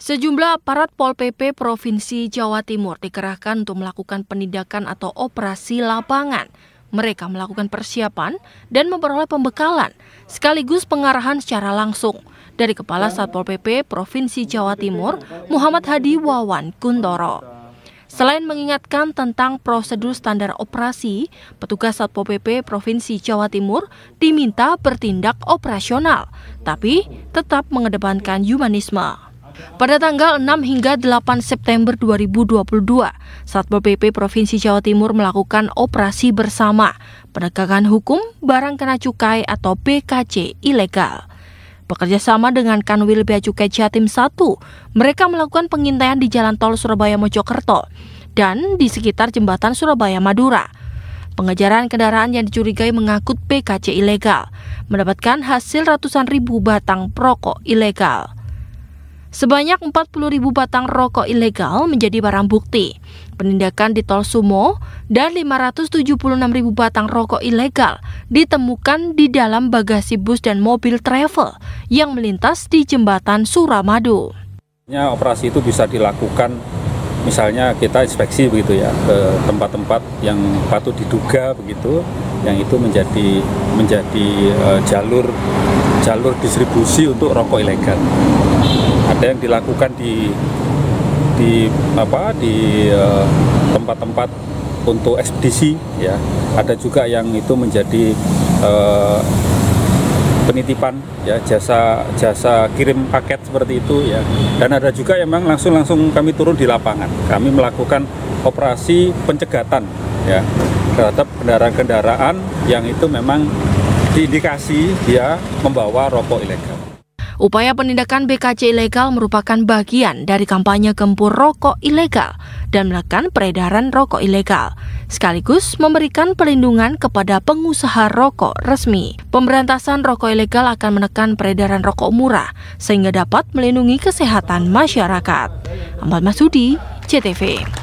Sejumlah aparat Pol PP Provinsi Jawa Timur dikerahkan untuk melakukan penindakan atau operasi lapangan. Mereka melakukan persiapan dan memperoleh pembekalan sekaligus pengarahan secara langsung dari Kepala Satpol PP Provinsi Jawa Timur, Muhammad Hadi Wawan Kuntoro. Selain mengingatkan tentang prosedur standar operasi, petugas Satpol PP Provinsi Jawa Timur diminta bertindak operasional, tapi tetap mengedepankan humanisme pada tanggal 6 hingga 8 September 2022, Satpol PP Provinsi Jawa Timur melakukan operasi bersama penegakan hukum barang kena cukai atau BKC ilegal. Bekerja sama dengan Kanwil Bea Cukai Jatim 1, mereka melakukan pengintaian di Jalan Tol Surabaya Mojokerto dan di sekitar jembatan Surabaya Madura. Pengejaran kendaraan yang dicurigai mengangkut PKC ilegal, mendapatkan hasil ratusan ribu batang perokok ilegal. Sebanyak 40.000 batang rokok ilegal menjadi barang bukti. Penindakan di Tol Sumo dan 576.000 batang rokok ilegal ditemukan di dalam bagasi bus dan mobil travel yang melintas di jembatan Suramadu. Ya, operasi itu bisa dilakukan misalnya kita inspeksi begitu ya ke tempat-tempat yang patut diduga begitu yang itu menjadi menjadi uh, jalur jalur distribusi untuk rokok ilegal. Ada yang dilakukan di di apa di e, tempat-tempat uh, untuk ekspedisi ya. Ada juga yang itu menjadi uh, penitipan ya jasa jasa kirim paket seperti itu ya dan ada juga yang memang langsung langsung kami turun di lapangan kami melakukan operasi pencegatan ya terhadap kendaraan-kendaraan yang itu memang diindikasi dia membawa rokok ilegal. Upaya penindakan BKC ilegal merupakan bagian dari kampanye gempur rokok ilegal dan menekan peredaran rokok ilegal, sekaligus memberikan perlindungan kepada pengusaha rokok resmi. Pemberantasan rokok ilegal akan menekan peredaran rokok murah sehingga dapat melindungi kesehatan masyarakat. Ahmad Masudi, CTV.